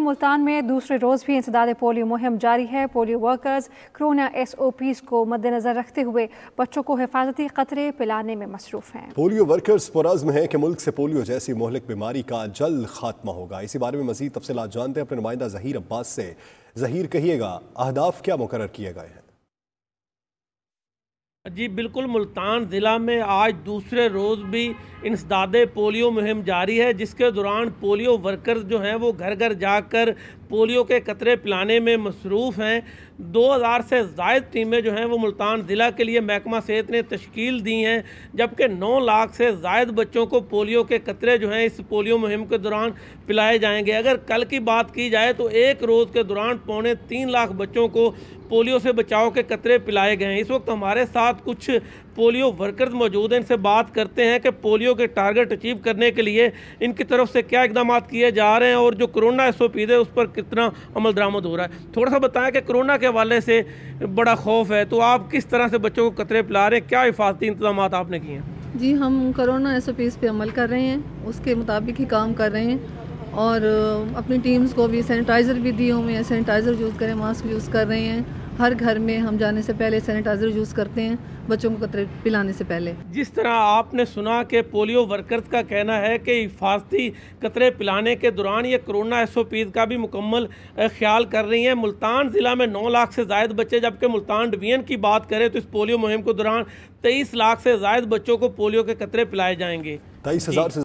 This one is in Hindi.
मुल्तान में दूसरे रोज़ भी इंसदाद पोलियो मुहिम जारी है polio workers corona S O Ps को मद्देनजर रखते हुए बच्चों को हिफाजती खतरे पिलाने में मसरूफ हैं पोलियो वर्कर्स पुरज़म है कि मुल्क से पोलियो जैसी मोहलिक बीमारी का जल्द खात्मा होगा इसी बारे में मजीद तफसलत जानते हैं अपने नुमाइंदा जहीर अब्बास से जहीर कहिएगा अहदाफ क्या मुकर किए गए हैं जी बिल्कुल मुल्तान ज़िला में आज दूसरे रोज़ भी इंसदाद पोलियो मुहिम जारी है जिसके दौरान पोलियो वर्कर्स जो हैं वो घर घर जाकर पोलियो के कतरे पिलाने में मसरूफ़ हैं 2000 से जायद टीमें जो हैं वो मुल्तान ज़िला के लिए महकमा सेहत ने तश्कील दी हैं जबकि 9 लाख से जायद बच्चों को पोलियो के कतरे जो हैं इस पोलियो मुहिम के दौरान पिलाए जाएँगे अगर कल की बात की जाए तो एक रोज़ के दौरान पौने तीन लाख बच्चों को पोलियो से बचाव के कतरे पिलाए गए हैं इस वक्त हमारे साथ साथ कुछ पोलियो वर्कर्स मौजूद हैं इनसे बात करते हैं कि पोलियो के टारगेट अचीव करने के लिए इनकी तरफ से क्या इकदाम किए जा रहे हैं और जो कोरोना एस ओ है उस पर कितना अमल दरामद हो रहा है थोड़ा सा बताएं कि कोरोना के हवाले से बड़ा खौफ है तो आप किस तरह से बच्चों को कतरे पिला रहे हैं क्या हिफाजती इंतजाम आपने किए हैं जी हम करोना एस ओ पीज़ पे अमल कर रहे हैं उसके मुताबिक ही काम कर रहे हैं और अपनी टीम्स को भी सैनिटाइज़र भी दिए हुए हैं सैनिटाइज़र यूज़ करें मास्क यूज़ कर रहे हैं हर घर में हम जाने से पहले सैनिटाइज़र यूज़ करते हैं बच्चों को कतरे पिलाने से पहले जिस तरह आपने सुना कि पोलियो वर्कर्स का कहना है कि हिफाजती कतरे पिलाने के दौरान ये कोरोना एस ओ का भी मुकम्मल ख्याल कर रही हैं मुल्तान ज़िला में नौ लाख से जायद बच्चे जबकि मुल्तान डिवीजन की बात करें तो इस पोलियो मुहिम के दौरान तेईस लाख से जायद बच्चों को पोलियो के कतरे पिलाए जाएंगे तेईस से